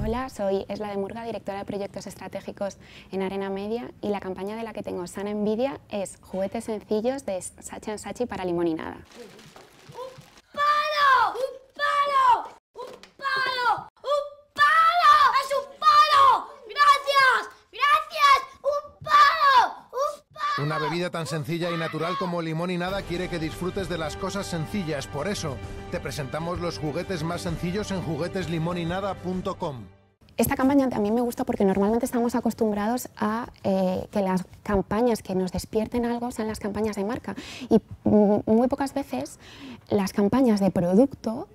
Hola, soy Esla de Murga, directora de proyectos estratégicos en Arena Media y la campaña de la que tengo sana envidia es juguetes sencillos de Sachi Sachi para limoninada. Una bebida tan sencilla y natural como limón y nada quiere que disfrutes de las cosas sencillas. Por eso, te presentamos los juguetes más sencillos en jugueteslimonynada.com. Esta campaña también me gusta porque normalmente estamos acostumbrados a eh, que las campañas que nos despierten algo sean las campañas de marca. Y mm, muy pocas veces las campañas de producto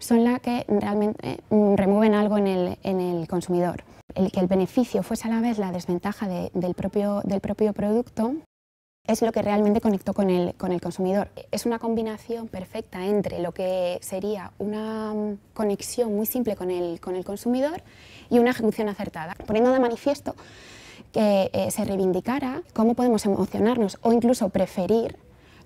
son las que realmente mm, remueven algo en el, consumidor. El que el beneficio fuese a la vez la desventaja del, propio, del propio producto es lo que realmente conectó con el, consumidor. Es una combinación perfecta entre lo que sería una mm, conexión muy simple con el, consumidor y una ejecución acertada, poniendo de manifiesto que eh, se reivindicara cómo podemos emocionarnos o incluso preferir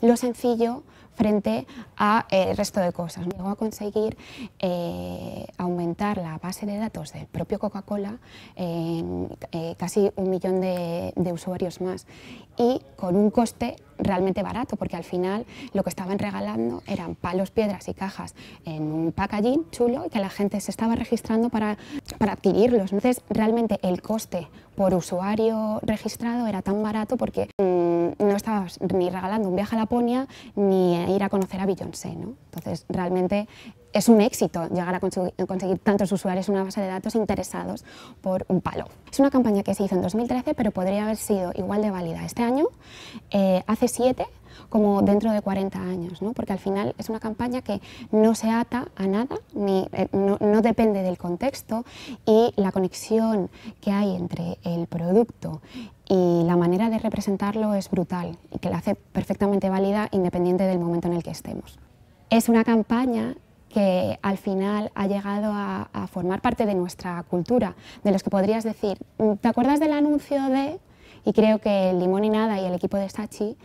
lo sencillo frente al eh, el resto de cosas. Llegó a conseguir eh, aumentar la base de datos del propio Coca-Cola en eh, casi un millón de, usuarios más y con un coste realmente barato, porque al final lo que estaban regalando eran palos, piedras y cajas en un packaging chulo y que la gente se estaba registrando para, para adquirirlos. Entonces, realmente el coste por usuario registrado era tan barato porque... Mm, pues, ni regalando un viaje a Laponia ni ir a conocer a Beyoncé. Entonces, realmente es un éxito llegar a conseguir tantos usuarios en una base de datos interesados por un palo. Es una campaña que se hizo en 2013, pero podría haber sido igual de válida este año. Eh, hace siete como dentro de 40 años, ¿no? porque al final es una campaña que no se ata a nada, ni, eh, no, depende del contexto y la conexión que hay entre el producto y la manera de representarlo es brutal y que la hace perfectamente válida independiente del momento en el que estemos. Es una campaña que al final ha llegado a formar parte de nuestra cultura, de los que podrías decir, ¿te acuerdas del anuncio de... Y creo que Limón y Nada y el equipo de Sachi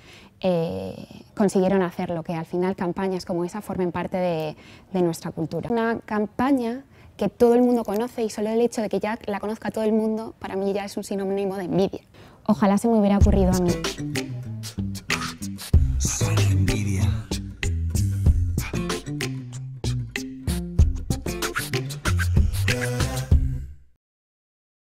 eh, consiguieron hacerlo, que al final campañas como esa formen parte de, de nuestra cultura. Una campaña que todo el mundo conoce y solo el hecho de que ya la conozca todo el mundo para mí ya es un sinónimo de envidia. Ojalá se me hubiera ocurrido a mí.